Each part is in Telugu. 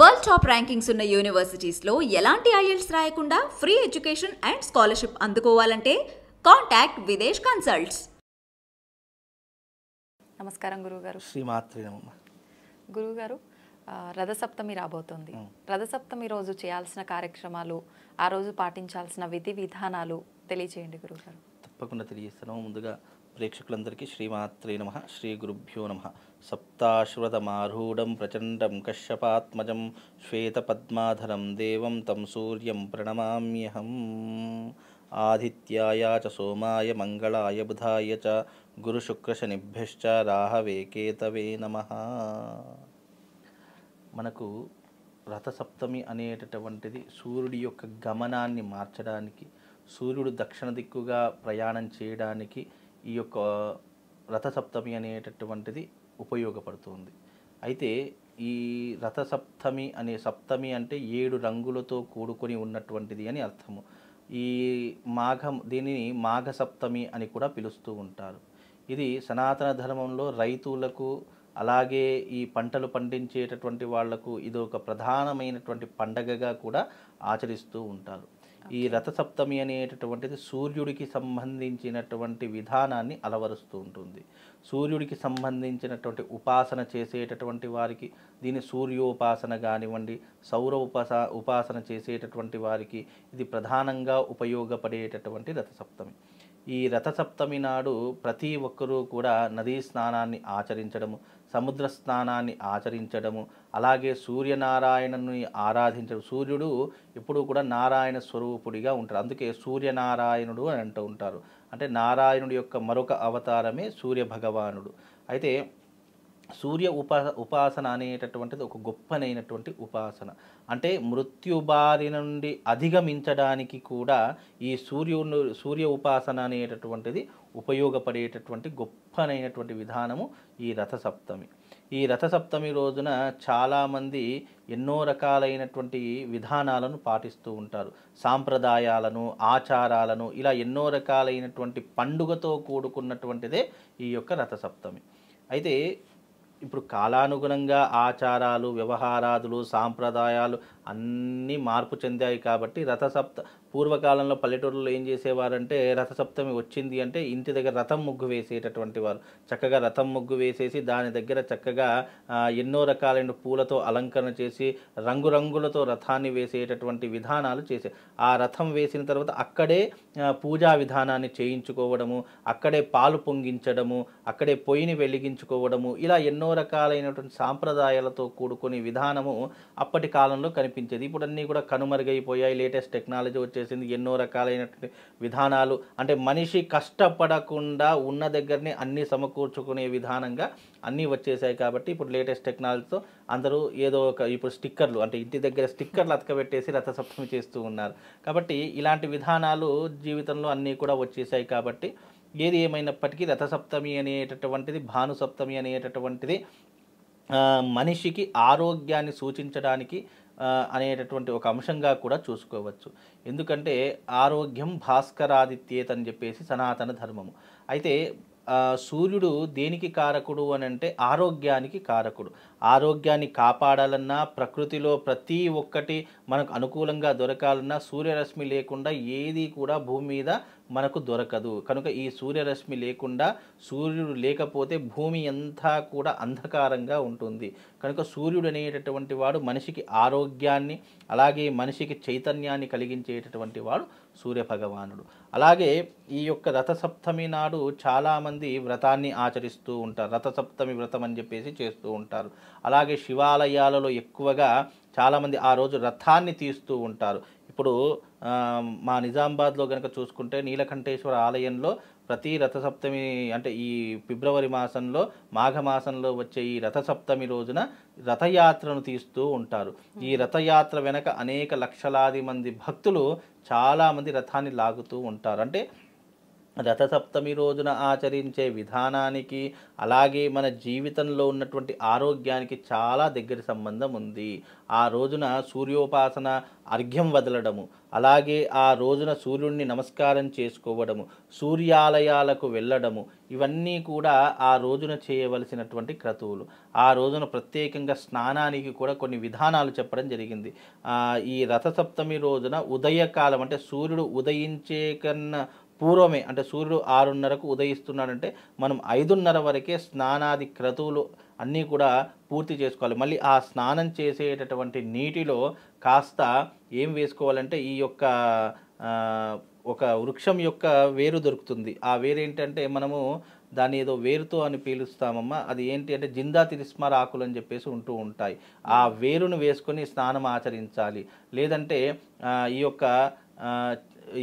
వరల్డ్ టాప్ ర్యాంకింగ్స్ ఉన్న యూనివర్సిటీస్లో ఎలాంటి ఐఎల్స్ రాయకుండా ఫ్రీ ఎడ్యుకేషన్ అండ్ స్కాలర్షిప్ అందుకోవాలంటే కాంటాక్ట్ విదేశ్ కన్సల్ట్స్ నమస్కారం గురుగారు శ్రీమాత్రి గురుగారు రథసప్తమి రాబోతోంది రథసప్తమి రోజు చేయాల్సిన కార్యక్రమాలు ఆ రోజు పాటించాల్సిన విధి విధానాలు తెలియచేయండి గురుగారు తప్పకుండా తెలియజేస్తాను ముందుగా ప్రేక్షకులందరికీ శ్రీమాత్రే నమ శ్రీ గురుభ్యో నమ సప్తాశ్వతమారూఢం ప్రచండం కశ్యపాత్మజం శ్వేతపద్మాధరం దేవం తం సూర్యం ప్రణమామ్యహం ఆదిత్యాయ చ సోమాయ మంగళాయ బుధాయ చ గురుశుక్రశనిభ్యశ్చ రాహవే కేతవే నమ మనకు రథసప్తమి అనేటటువంటిది సూర్యుడి యొక్క గమనాన్ని మార్చడానికి సూర్యుడు దక్షిణ దిక్కుగా ప్రయాణం చేయడానికి ఈ యొక్క రథసప్తమి అనేటటువంటిది ఉపయోగపడుతుంది అయితే ఈ రథసప్తమి అనే సప్తమి అంటే ఏడు రంగులతో కూడుకొని ఉన్నటువంటిది అని అర్థము ఈ మాఘం దీనిని మాఘ సప్తమి అని కూడా పిలుస్తూ ఉంటారు ఇది సనాతన ధర్మంలో రైతులకు అలాగే ఈ పంటలు పండించేటటువంటి వాళ్లకు ఇది ఒక ప్రధానమైనటువంటి పండగగా కూడా ఆచరిస్తూ ఉంటారు ఈ రథసప్తమి అనేటటువంటిది సూర్యుడికి సంబంధించినటువంటి విధానాన్ని అలవరుస్తూ ఉంటుంది సూర్యుడికి సంబంధించినటువంటి ఉపాసన చేసేటటువంటి వారికి దీని సూర్యోపాసన కానివ్వండి సౌర ఉపాస ఉపాసన చేసేటటువంటి వారికి ఇది ప్రధానంగా ఉపయోగపడేటటువంటి రథసప్తమి ఈ రథసప్తమి నాడు ప్రతి ఒక్కరూ కూడా నదీ స్నానాన్ని ఆచరించడము సముద్ర స్నానాన్ని ఆచరించడము అలాగే సూర్యనారాయణుని ఆరాధించడం సూర్యుడు ఎప్పుడూ కూడా నారాయణ స్వరూపుడిగా ఉంటారు అందుకే సూర్యనారాయణుడు అని అంటూ ఉంటారు అంటే నారాయణుడి యొక్క మరొక అవతారమే సూర్య భగవానుడు అయితే సూర్య ఉపా ఉపాసన అనేటటువంటిది ఒక గొప్పనైనటువంటి ఉపాసన అంటే మృత్యుబారి నుండి అధిగమించడానికి కూడా ఈ సూర్యుని సూర్య ఉపాసన అనేటటువంటిది ఉపయోగపడేటటువంటి గొప్ప అయినటువంటి విధానము ఈ రథసప్తమి ఈ రథసప్తమి రోజున చాలామంది ఎన్నో రకాలైనటువంటి విధానాలను పాటిస్తూ ఉంటారు సాంప్రదాయాలను ఆచారాలను ఇలా ఎన్నో రకాలైనటువంటి పండుగతో కూడుకున్నటువంటిదే ఈ యొక్క రథసప్తమి అయితే ఇప్పుడు కాలానుగుణంగా ఆచారాలు వ్యవహారాదులు సాంప్రదాయాలు అన్నీ మార్పు చెందాయి కాబట్టి రథసప్త పూర్వకాలంలో పల్లెటూరులో ఏం చేసేవారంటే రథసప్తమి వచ్చింది అంటే ఇంటి దగ్గర రథం ముగ్గు వేసేటటువంటి వారు చక్కగా రథం ముగ్గు వేసేసి దాని దగ్గర చక్కగా ఎన్నో రకాలైన పూలతో అలంకరణ చేసి రంగురంగులతో రథాన్ని వేసేటటువంటి విధానాలు చేసే ఆ రథం వేసిన తర్వాత అక్కడే పూజా విధానాన్ని చేయించుకోవడము అక్కడే పాలు పొంగించడము అక్కడే పొయ్యిని వెలిగించుకోవడము ఇలా ఎన్నో రకాలైనటువంటి సాంప్రదాయాలతో కూడుకునే విధానము అప్పటి కాలంలో కనిపి కనిపించేది ఇప్పుడు అన్నీ కూడా కనుమరుగైపోయాయి లేటెస్ట్ టెక్నాలజీ వచ్చేసింది ఎన్నో రకాలైనటువంటి విధానాలు అంటే మనిషి కష్టపడకుండా ఉన్న దగ్గరనే అన్నీ సమకూర్చుకునే విధానంగా అన్నీ వచ్చేసాయి కాబట్టి ఇప్పుడు లేటెస్ట్ టెక్నాలజీతో అందరూ ఏదో ఒక ఇప్పుడు స్టిక్కర్లు అంటే ఇంటి దగ్గర స్టిక్కర్లు అతకబెట్టేసి రథసప్తమి చేస్తూ ఉన్నారు కాబట్టి ఇలాంటి విధానాలు జీవితంలో అన్నీ కూడా వచ్చేసాయి కాబట్టి ఏది ఏమైనప్పటికీ రథసప్తమి అనేటటువంటిది భానుసప్తమి అనేటటువంటిది మనిషికి ఆరోగ్యాన్ని సూచించడానికి అనేటటువంటి ఒక అంశంగా కూడా చూసుకోవచ్చు ఎందుకంటే ఆరోగ్యం భాస్కరాదిత్యేతని అని చెప్పేసి సనాతన ధర్మము అయితే సూర్యుడు దేనికి కారకుడు అని అంటే ఆరోగ్యానికి కారకుడు ఆరోగ్యాన్ని కాపాడాలన్నా ప్రకృతిలో ప్రతి ఒక్కటి మనకు అనుకూలంగా దొరకాలన్నా సూర్యరశ్మి లేకుండా ఏది కూడా భూమి మీద మనకు దొరకదు కనుక ఈ సూర్యరశ్మి లేకుండా సూర్యుడు లేకపోతే భూమి అంతా కూడా అంధకారంగా ఉంటుంది కనుక సూర్యుడు అనేటటువంటి వాడు మనిషికి ఆరోగ్యాన్ని అలాగే మనిషికి చైతన్యాన్ని కలిగించేటటువంటి వాడు సూర్యభగవానుడు అలాగే ఈ యొక్క రథసప్తమి నాడు చాలామంది వ్రతాన్ని ఆచరిస్తూ ఉంటారు రథసప్తమి వ్రతం అని చెప్పేసి చేస్తూ ఉంటారు అలాగే శివాలయాలలో ఎక్కువగా చాలామంది ఆ రోజు రథాన్ని తీస్తూ ఉంటారు ఇప్పుడు మా నిజామాబాద్లో కనుక చూసుకుంటే నీలకంఠేశ్వర ఆలయంలో ప్రతి రథసప్తమి అంటే ఈ ఫిబ్రవరి మాసంలో మాఘమాసంలో వచ్చే ఈ రథసప్తమి రోజున రథయాత్రను తీస్తూ ఉంటారు ఈ రథయాత్ర వెనక అనేక లక్షలాది మంది భక్తులు చాలామంది రథాన్ని లాగుతూ ఉంటారు అంటే రథసప్తమి రోజున ఆచరించే విధానానికి అలాగే మన జీవితంలో ఉన్నటువంటి ఆరోగ్యానికి చాలా దగ్గర సంబంధం ఉంది ఆ రోజున సూర్యోపాసన అర్ఘ్యం వదలడము అలాగే ఆ రోజున సూర్యుడిని నమస్కారం చేసుకోవడము సూర్యాలయాలకు వెళ్ళడము ఇవన్నీ కూడా ఆ రోజున చేయవలసినటువంటి క్రతువులు ఆ రోజున ప్రత్యేకంగా స్నానానికి కూడా కొన్ని విధానాలు చెప్పడం జరిగింది ఈ రథసప్తమి రోజున ఉదయకాలం అంటే సూర్యుడు ఉదయించే కన్నా పూర్వమే అంటే సూర్యుడు ఆరున్నరకు ఉదయిస్తున్నాడంటే మనం ఐదున్నర వరకే స్నానాది క్రతువులు అన్నీ కూడా పూర్తి చేసుకోవాలి మళ్ళీ ఆ స్నానం చేసేటటువంటి నీటిలో కాస్త ఏం వేసుకోవాలంటే ఈ యొక్క ఒక వృక్షం యొక్క వేరు దొరుకుతుంది ఆ వేరు ఏంటంటే మనము దాన్ని ఏదో వేరుతో అని పీలుస్తామమ్మా అది ఏంటి అంటే జిందా తిరిస్మార్ ఆకులు అని చెప్పేసి ఉంటూ ఉంటాయి ఆ వేరును వేసుకొని స్నానం ఆచరించాలి లేదంటే ఈ యొక్క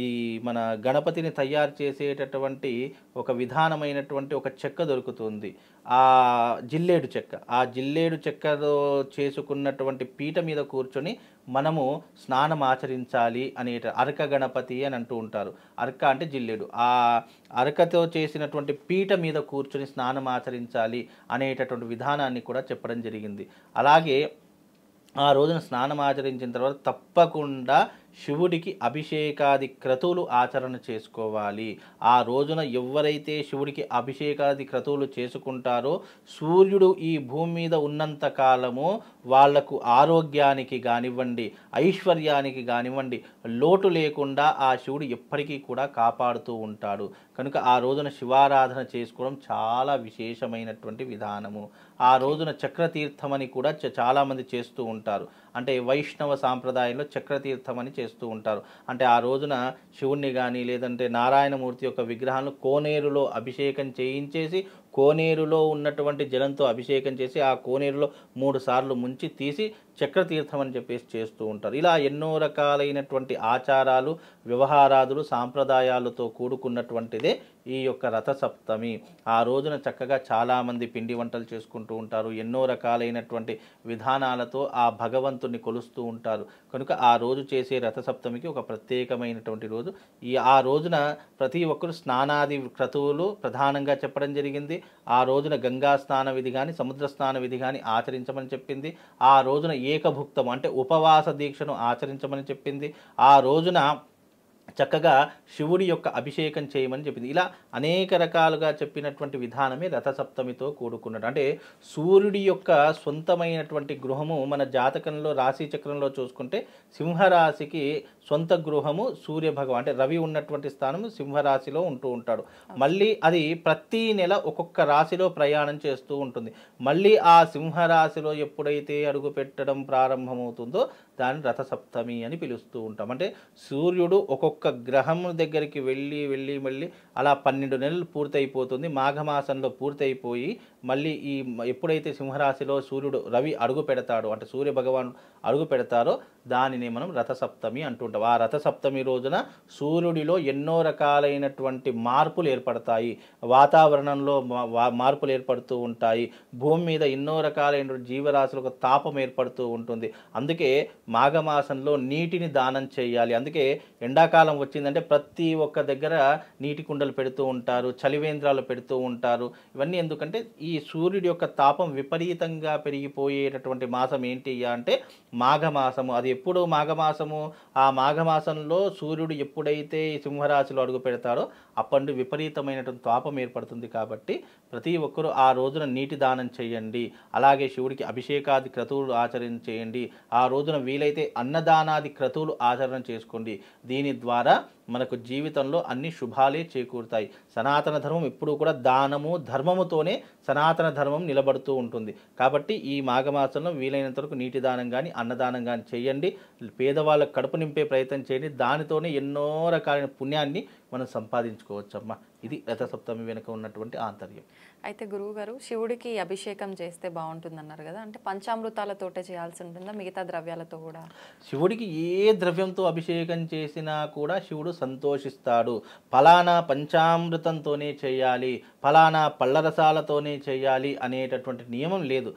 ఈ మన గణపతిని తయారు చేసేటటువంటి ఒక విధానమైనటువంటి ఒక చెక్క దొరుకుతుంది ఆ జిల్లేడు చెక్క ఆ జిల్లేడు చెక్కతో చేసుకున్నటువంటి పీట మీద కూర్చొని మనము స్నానం ఆచరించాలి అనే అరక గణపతి అని అంటూ ఉంటారు అరక అంటే జిల్లేడు ఆ అరకతో చేసినటువంటి పీట మీద కూర్చొని స్నానం ఆచరించాలి అనేటటువంటి విధానాన్ని కూడా చెప్పడం జరిగింది అలాగే ఆ రోజున స్నానం ఆచరించిన తర్వాత తప్పకుండా శివుడికి అభిషేకాది క్రతువులు ఆచరణ చేసుకోవాలి ఆ రోజున ఎవరైతే శివుడికి అభిషేకాది క్రతువులు చేసుకుంటారో సూర్యుడు ఈ భూమి మీద ఉన్నంత కాలము వాళ్లకు ఆరోగ్యానికి కానివ్వండి ఐశ్వర్యానికి కానివ్వండి లోటు లేకుండా ఆ శివుడు ఎప్పటికీ కూడా కాపాడుతూ ఉంటాడు కనుక ఆ రోజున శివారాధన చేసుకోవడం చాలా విశేషమైనటువంటి విధానము ఆ రోజున చక్రతీర్థమని కూడా చాలామంది చేస్తూ ఉంటారు అంటే వైష్ణవ సాంప్రదాయంలో చక్రతీర్థం అని చేస్తూ ఉంటారు అంటే ఆ రోజున శివుణ్ణి కానీ లేదంటే నారాయణమూర్తి యొక్క విగ్రహాలను కోనేరులో అభిషేకం చేయించేసి కోనేరులో ఉన్నటువంటి జలంతో అభిషేకం చేసి ఆ కోనేరులో మూడు సార్లు ముంచి తీసి చక్రతీర్థం అని చెప్పేసి చేస్తూ ఉంటారు ఇలా ఎన్నో రకాలైనటువంటి ఆచారాలు వ్యవహారాదులు సాంప్రదాయాలతో కూడుకున్నటువంటిదే ఈ యొక్క రథసప్తమి ఆ రోజున చక్కగా చాలామంది పిండి వంటలు చేసుకుంటూ ఉంటారు ఎన్నో రకాలైనటువంటి విధానాలతో ఆ భగవంతుని కొలుస్తూ ఉంటారు కనుక ఆ రోజు చేసే రథసప్తమికి ఒక ప్రత్యేకమైనటువంటి రోజు ఈ ఆ రోజున ప్రతి ఒక్కరు స్నానాది క్రతువులు ప్రధానంగా చెప్పడం జరిగింది ఆ రోజున గంగా స్నాన విధి కానీ సముద్ర స్నాన విధి కానీ ఆచరించమని చెప్పింది ఆ రోజున ఏకభుక్తం అంటే ఉపవాస దీక్షను ఆచరించమని చెప్పింది ఆ రోజున చక్కగా శివుడి యొక్క అభిషేకం చేయమని చెప్పింది ఇలా అనేక రకాలుగా చెప్పినటువంటి విధానమే రథసప్తమితో కూడుకున్నాడు అంటే సూర్యుడి యొక్క సొంతమైనటువంటి గృహము మన జాతకంలో రాశి చక్రంలో చూసుకుంటే సింహరాశికి సొంత గృహము సూర్యభగవాన్ అంటే రవి ఉన్నటువంటి స్థానం సింహరాశిలో ఉంటూ ఉంటాడు మళ్ళీ అది ప్రతి నెల ఒక్కొక్క రాశిలో ప్రయాణం చేస్తూ ఉంటుంది మళ్ళీ ఆ సింహరాశిలో ఎప్పుడైతే అడుగు పెట్టడం ప్రారంభమవుతుందో దాన్ని రథసప్తమి అని పిలుస్తూ ఉంటాం అంటే సూర్యుడు ఒక్కొక్క గ్రహం దగ్గరికి వెళ్ళి వెళ్ళి మళ్ళీ అలా పన్నెండు నెలలు పూర్తయిపోతుంది మాఘమాసంలో పూర్తయిపోయి మళ్ళీ ఈ ఎప్పుడైతే సింహరాశిలో సూర్యుడు రవి అడుగు పెడతాడో అంటే సూర్య భగవాన్ అడుగు పెడతారో దానిని మనం రథసప్తమి అంటుంటాం ఆ రథసప్తమి రోజున సూర్యుడిలో ఎన్నో రకాలైనటువంటి మార్పులు ఏర్పడతాయి వాతావరణంలో మార్పులు ఏర్పడుతూ ఉంటాయి భూమి మీద ఎన్నో రకాలైన జీవరాశులకు తాపం ఏర్పడుతూ ఉంటుంది అందుకే మాఘమాసంలో నీటిని దానం చేయాలి అందుకే ఎండాకాలం వచ్చిందంటే ప్రతి ఒక్క దగ్గర నీటి కుండలు వేంద్రాలు పెడుతూ ఉంటారు చలివేంద్రాలు పెడుతూ ఉంటారు ఇవన్నీ ఎందుకంటే ఈ సూర్యుడి యొక్క తాపం విపరీతంగా పెరిగిపోయేటటువంటి మాసం ఏంటి అంటే మాఘమాసము అది ఎప్పుడు మాఘమాసము ఆ మాఘమాసంలో సూర్యుడు ఎప్పుడైతే సింహరాశిలో అడుగు పెడతారో అప్పండు విపరీతమైనటువంటి తాపం ఏర్పడుతుంది కాబట్టి ప్రతి ఒక్కరూ ఆ రోజున నీటి దానం చేయండి అలాగే శివుడికి అభిషేకాది క్రతువులు ఆచరణ చేయండి ఆ రోజున వీలైతే అన్నదానాది క్రతువులు ఆచరణ చేసుకోండి దీని ద్వారా మనకు జీవితంలో అన్ని శుభాలే చేకూరుతాయి సనాతన ధర్మం ఎప్పుడూ కూడా దానము ధర్మముతోనే సనాతన ధర్మం నిలబడుతూ ఉంటుంది కాబట్టి ఈ మాఘమాసంలో వీలైనంత వరకు నీటి దానం కానీ అన్నదానం కానీ చేయండి పేదవాళ్ళకు కడుపు నింపే ప్రయత్నం చేయండి దానితోనే ఎన్నో రకాలైన పుణ్యాన్ని మనం సంపాదించుకోవచ్చమ్మా ఇది రథసప్తమి వెనుక ఉన్నటువంటి ఆంతర్యం అయితే గురువుగారు శివుడికి అభిషేకం చేస్తే బాగుంటుంది అన్నారు కదా అంటే పంచామృతాలతోటే చేయాల్సి ఉంటుందా మిగతా ద్రవ్యాలతో కూడా శివుడికి ఏ ద్రవ్యంతో అభిషేకం చేసినా కూడా శివుడు సంతోషిస్తాడు ఫలానా పంచామృతంతోనే చేయాలి ఫలానా పళ్ళరసాలతోనే చేయాలి అనేటటువంటి నియమం లేదు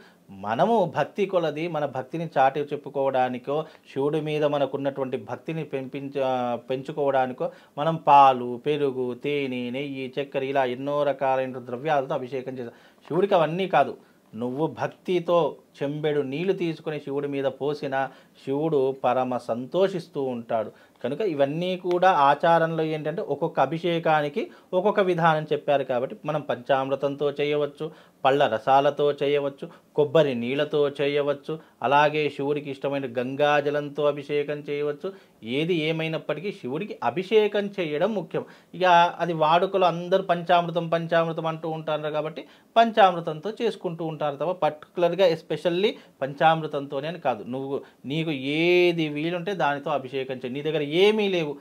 మనము భక్తి కొలది మన భక్తిని చాటి చెప్పుకోవడానికో శివుడి మీద మనకున్నటువంటి భక్తిని పెంపించ పెంచుకోవడానికో మనం పాలు పెరుగు తేనె నెయ్యి చక్కెర ఇలా ఎన్నో రకాలైన ద్రవ్యాలతో అభిషేకం చేస్తాం శివుడికి అవన్నీ కాదు నువ్వు భక్తితో చెంబెడు నీళ్లు తీసుకుని శివుడి మీద పోసిన శివుడు పరమ సంతోషిస్తూ ఉంటాడు కనుక ఇవన్నీ కూడా ఆచారంలో ఏంటంటే ఒక్కొక్క అభిషేకానికి ఒక్కొక్క విధానం చెప్పారు కాబట్టి మనం పంచామృతంతో చేయవచ్చు పళ్ళ రసాలతో చేయవచ్చు కొబ్బరి నీళ్లతో చేయవచ్చు అలాగే శివుడికి ఇష్టమైన గంగాజలంతో అభిషేకం చేయవచ్చు ఏది ఏమైనప్పటికీ శివుడికి అభిషేకం చేయడం ముఖ్యం ఇక అది వాడుకలో అందరూ పంచామృతం పంచామృతం అంటూ ఉంటారు కాబట్టి పంచామృతంతో చేసుకుంటూ ఉంటారు తప్ప పర్టికులర్గా ఎస్పెషల్లీ పంచామృతంతోనే అని కాదు నువ్వు నీకు ఏది వీలుంటే దానితో అభిషేకం చేయి నీ దగ్గర ఏమీ లేవు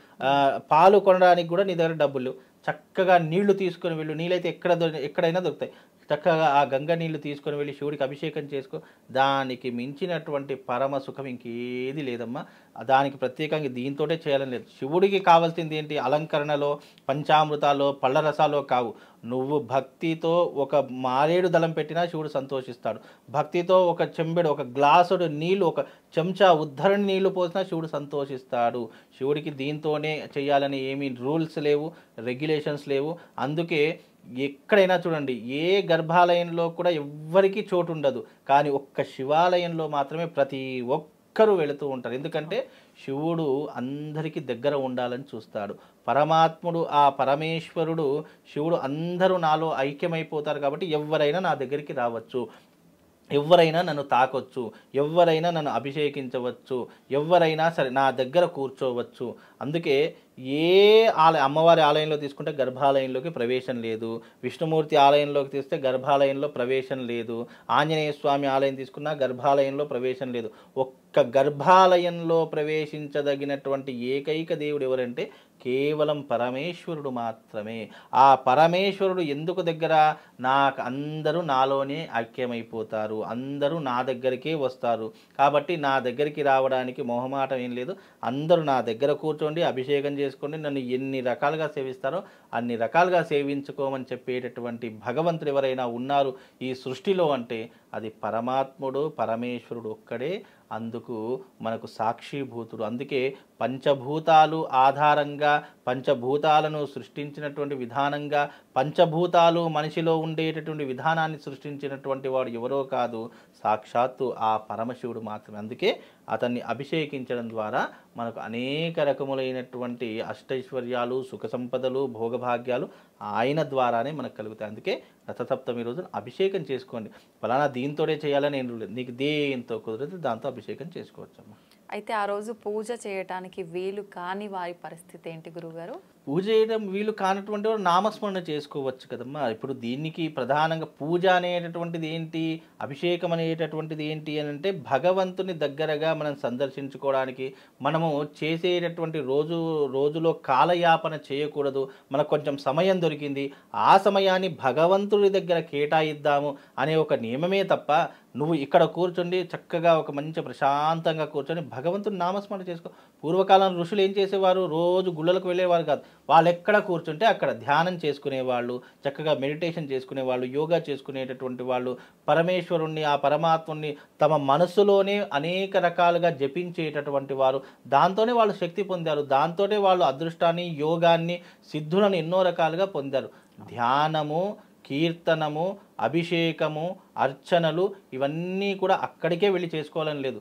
పాలు కొనడానికి కూడా నీ దగ్గర డబ్బులు చక్కగా నీళ్లు తీసుకుని వెళ్ళు నీళ్ళైతే ఎక్కడ ఎక్కడైనా దొరుకుతాయి చక్కగా ఆ గంగ నీళ్లు తీసుకొని వెళ్ళి శివుడికి అభిషేకం చేసుకో దానికి మించినటువంటి పరమ సుఖం ఇంకేది లేదమ్మా దానికి ప్రత్యేకంగా దీంతోటే చేయాలని లేదు శివుడికి కావాల్సింది ఏంటి అలంకరణలో పంచామృతాలో పళ్ళరసాలో కావు నువ్వు భక్తితో ఒక మారేడు దళం పెట్టినా శివుడు సంతోషిస్తాడు భక్తితో ఒక చెంబెడు ఒక గ్లాసుడు నీళ్ళు ఒక చెంచా ఉద్ధరణి నీళ్లు పోసినా శివుడు సంతోషిస్తాడు శివుడికి దీంతోనే చేయాలని ఏమీ రూల్స్ లేవు రెగ్యులేషన్స్ లేవు అందుకే ఎక్కడైనా చూడండి ఏ గర్భాలయంలో కూడా ఎవ్వరికీ చోటు ఉండదు కానీ ఒక్క శివాలయంలో మాత్రమే ప్రతి ఒక్కరూ వెళుతూ ఉంటారు ఎందుకంటే శివుడు అందరికీ దగ్గర ఉండాలని చూస్తాడు పరమాత్ముడు ఆ పరమేశ్వరుడు శివుడు అందరూ నాలో ఐక్యమైపోతారు కాబట్టి ఎవరైనా నా దగ్గరికి రావచ్చు ఎవరైనా నన్ను తాకొచ్చు ఎవరైనా నన్ను అభిషేకించవచ్చు ఎవరైనా సరే నా దగ్గర కూర్చోవచ్చు అందుకే ఏ ఆలయ అమ్మవారి ఆలయంలో తీసుకుంటే గర్భాలయంలోకి ప్రవేశం లేదు విష్ణుమూర్తి ఆలయంలోకి తీస్తే గర్భాలయంలో ప్రవేశం లేదు ఆంజనేయ స్వామి ఆలయం తీసుకున్నా గర్భాలయంలో ప్రవేశం లేదు ఒక్క గర్భాలయంలో ప్రవేశించదగినటువంటి ఏకైక దేవుడు ఎవరంటే కేవలం పరమేశ్వరుడు మాత్రమే ఆ పరమేశ్వరుడు ఎందుకు దగ్గర నాకు అందరూ నాలోనే ఐక్యమైపోతారు అందరూ నా దగ్గరికే వస్తారు కాబట్టి నా దగ్గరికి రావడానికి మొహమాటం ఏం లేదు అందరూ నా దగ్గర కూర్చోండి అభిషేకం చేసుకోండి నన్ను ఎన్ని రకాలుగా సేవిస్తారో అన్ని రకాలుగా సేవించుకోమని చెప్పేటటువంటి భగవంతుడు ఎవరైనా ఉన్నారు ఈ సృష్టిలో అంటే అది పరమాత్ముడు పరమేశ్వరుడు ఒక్కడే అందుకు మనకు సాక్షిభూతుడు అందుకే పంచభూతాలు ఆధారంగా పంచభూతాలను సృష్టించినటువంటి విధానంగా పంచభూతాలు మనిషిలో ఉండేటటువంటి విధానాన్ని సృష్టించినటువంటి వాడు ఎవరో కాదు సాక్షాత్తు ఆ పరమశివుడు మాత్రమే అందుకే అతన్ని అభిషేకించడం ద్వారా మనకు అనేక రకములైనటువంటి అష్టైశ్వర్యాలు సుఖ సంపదలు భోగభాగ్యాలు ఆయన ద్వారానే మనకు కలుగుతాయి అందుకే రథసప్తమి రోజున అభిషేకం చేసుకోండి ఫలానా దీంతోనే చేయాలని ఏం లేదు నీకు దేంతో కుదిరితే దాంతో అభిషేకం చేసుకోవచ్చమ్మా అయితే ఆ రోజు పూజ చేయటానికి వీలు కాని వారి పరిస్థితి ఏంటి గురువుగారు పూజ చేయడం వీలు కానటువంటి వారు నామస్మరణ చేసుకోవచ్చు కదమ్మా ఇప్పుడు దీనికి ప్రధానంగా పూజ అనేటటువంటిది ఏంటి అభిషేకం అనేటటువంటిది ఏంటి అని అంటే భగవంతుని దగ్గరగా మనం సందర్శించుకోవడానికి మనము చేసేటటువంటి రోజు రోజులో కాలయాపన చేయకూడదు మనకు కొంచెం సమయం దొరికింది ఆ సమయాన్ని భగవంతుడి దగ్గర కేటాయిద్దాము అనే ఒక నియమమే తప్ప నువ్వు ఇక్కడ కూర్చుండి చక్కగా ఒక మంచి ప్రశాంతంగా కూర్చొని భగవంతుని నామస్మరణ చేసుకో పూర్వకాలం ఋషులు ఏం చేసేవారు రోజు గుళ్ళలకు వెళ్ళేవారు కాదు వాళ్ళు ఎక్కడ కూర్చుంటే అక్కడ ధ్యానం చేసుకునేవాళ్ళు చక్కగా మెడిటేషన్ చేసుకునేవాళ్ళు యోగా చేసుకునేటటువంటి వాళ్ళు పరమేశ్వరుణ్ణి ఆ పరమాత్ముని తమ మనసులోనే అనేక రకాలుగా జపించేటటువంటి వారు దాంతోనే వాళ్ళు శక్తి పొందారు దాంతోనే వాళ్ళు అదృష్టాన్ని యోగాన్ని సిద్ధులను ఎన్నో రకాలుగా పొందారు ధ్యానము కీర్తనము అభిషేకము అర్చనలు ఇవన్నీ కూడా అక్కడికే వెళ్ళి చేసుకోవాలని లేదు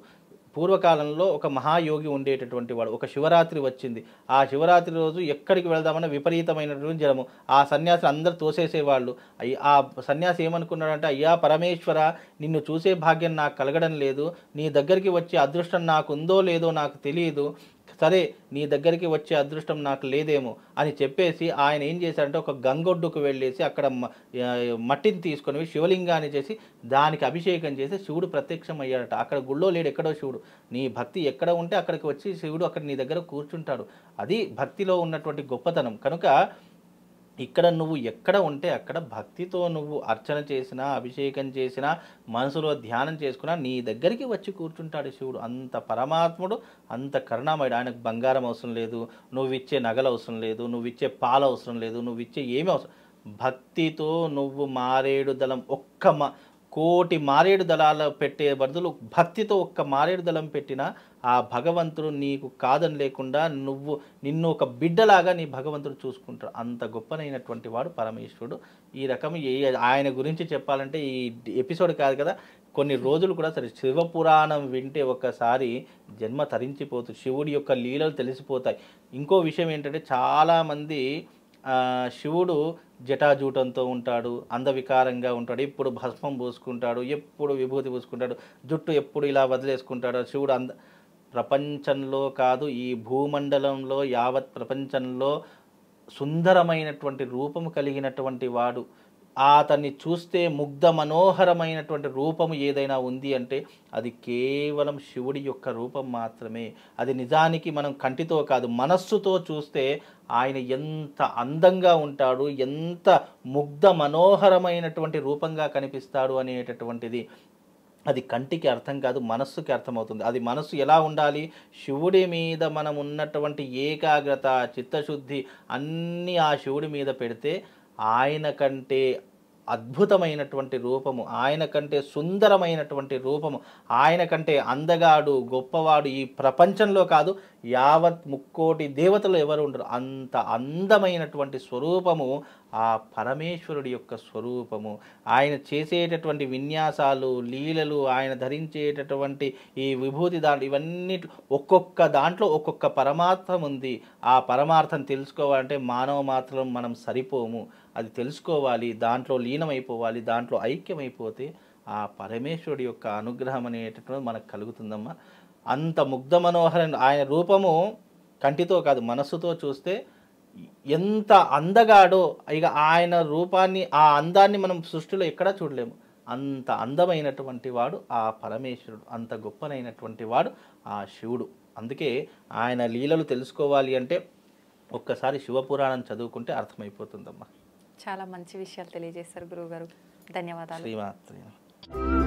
పూర్వకాలంలో ఒక మహాయోగి ఉండేటటువంటి వాడు ఒక శివరాత్రి వచ్చింది ఆ శివరాత్రి రోజు ఎక్కడికి వెళ్దామన్న విపరీతమైనటువంటి జలము ఆ సన్యాసిని అందరు తోసేసేవాళ్ళు ఆ సన్యాసి ఏమనుకున్నాడంటే అయ్యా పరమేశ్వర నిన్ను చూసే భాగ్యం నాకు కలగడం లేదు నీ దగ్గరికి వచ్చే అదృష్టం నాకు ఉందో లేదో నాకు తెలియదు సరే నీ దగ్గరికి వచ్చే అదృష్టం నాకు లేదేమో అని చెప్పేసి ఆయన ఏం చేశారంటే ఒక గంగొడ్డుకు వెళ్ళేసి అక్కడ మట్టిని తీసుకొని శివలింగాన్ని చేసి దానికి అభిషేకం చేసి శివుడు ప్రత్యక్షం అయ్యాడట అక్కడ గుళ్ళో లేడు ఎక్కడో శివుడు నీ భక్తి ఎక్కడ ఉంటే అక్కడికి వచ్చి శివుడు అక్కడ నీ దగ్గర కూర్చుంటాడు అది భక్తిలో ఉన్నటువంటి గొప్పతనం కనుక ఇక్కడ నువ్వు ఎక్కడ ఉంటే అక్కడ భక్తితో నువ్వు అర్చన చేసినా అభిషేకం చేసినా మనసులో ధ్యానం చేసుకున్నా నీ దగ్గరికి వచ్చి కూర్చుంటాడు శివుడు అంత పరమాత్ముడు అంత కరుణామయుడు ఆయనకు బంగారం అవసరం లేదు నువ్వు ఇచ్చే నగలు అవసరం లేదు నువ్వు ఇచ్చే పాలు అవసరం లేదు నువ్వు ఇచ్చే ఏమి అవసరం భక్తితో నువ్వు మారేడు దళం ఒక్క మా కోటి మారేడు దళాలు పెట్టే బదులు భక్తితో ఒక్క మారేడు దళం పెట్టినా ఆ భగవంతుడు నీకు కాదని లేకుండా నువ్వు నిన్ను ఒక బిడ్డలాగా నీ భగవంతుడు చూసుకుంటాడు అంత గొప్పనైనటువంటి వాడు పరమేశ్వరుడు ఈ రకం ఏ ఆయన గురించి చెప్పాలంటే ఈ ఎపిసోడ్ కాదు కదా కొన్ని రోజులు కూడా సరే శివపురాణం వింటే ఒక్కసారి జన్మ తరించిపోతుంది శివుడి యొక్క లీలలు తెలిసిపోతాయి ఇంకో విషయం ఏంటంటే చాలామంది శివుడు జటాజూటంతో ఉంటాడు అందవికారంగా ఉంటాడు ఎప్పుడు భస్మం పూసుకుంటాడు ఎప్పుడు విభూతి పూసుకుంటాడు జుట్టు ఎప్పుడు ఇలా వదిలేసుకుంటాడు శివుడు అంద ప్రపంచంలో కాదు ఈ భూమండలంలో యావత్ ప్రపంచంలో సుందరమైనటువంటి రూపం కలిగినటువంటి వాడు అతన్ని చూస్తే ముగ్ధ మనోహరమైనటువంటి రూపము ఏదైనా ఉంది అంటే అది కేవలం శివుడి యొక్క రూపం మాత్రమే అది నిజానికి మనం కంటితో కాదు మనస్సుతో చూస్తే ఆయన ఎంత అందంగా ఉంటాడు ఎంత ముగ్ధ మనోహరమైనటువంటి రూపంగా కనిపిస్తాడు అనేటటువంటిది అది కంటికి అర్థం కాదు మనస్సుకి అర్థమవుతుంది అది మనస్సు ఎలా ఉండాలి శివుడి మీద మనం ఉన్నటువంటి ఏకాగ్రత చిత్తశుద్ధి అన్నీ ఆ శివుడి మీద పెడితే ఆయన కంటే అద్భుతమైనటువంటి రూపము ఆయన కంటే సుందరమైనటువంటి రూపము ఆయన కంటే అందగాడు గొప్పవాడు ఈ ప్రపంచంలో కాదు యావత్ ముక్కోటి దేవతలు ఎవరు ఉండరు అంత అందమైనటువంటి స్వరూపము ఆ పరమేశ్వరుడి యొక్క స్వరూపము ఆయన చేసేటటువంటి విన్యాసాలు లీలలు ఆయన ధరించేటటువంటి ఈ విభూతి దాంట్లో ఇవన్నీ ఒక్కొక్క దాంట్లో ఒక్కొక్క పరమార్థం ఉంది ఆ పరమార్థం తెలుసుకోవాలంటే మానవ మాత్రం మనం సరిపోము అది తెలుసుకోవాలి దాంట్లో లీనమైపోవాలి దాంట్లో ఐక్యమైపోతే ఆ పరమేశ్వరుడి యొక్క అనుగ్రహం అనేటటువంటి మనకు కలుగుతుందమ్మా అంత ముగ్ధ మనోహరం ఆయన రూపము కంటితో కాదు మనస్సుతో చూస్తే ఎంత అందగాడో ఇక ఆయన రూపాన్ని ఆ అందాన్ని మనం సృష్టిలో ఎక్కడా చూడలేము అంత అందమైనటువంటి వాడు ఆ పరమేశ్వరుడు అంత గొప్పనైనటువంటి వాడు ఆ శివుడు అందుకే ఆయన లీలలు తెలుసుకోవాలి అంటే ఒక్కసారి శివపురాణం చదువుకుంటే అర్థమైపోతుందమ్మా చాలా మంచి విషయాలు గురువు గురువుగారు ధన్యవాదాలు శ్రీమాత్రి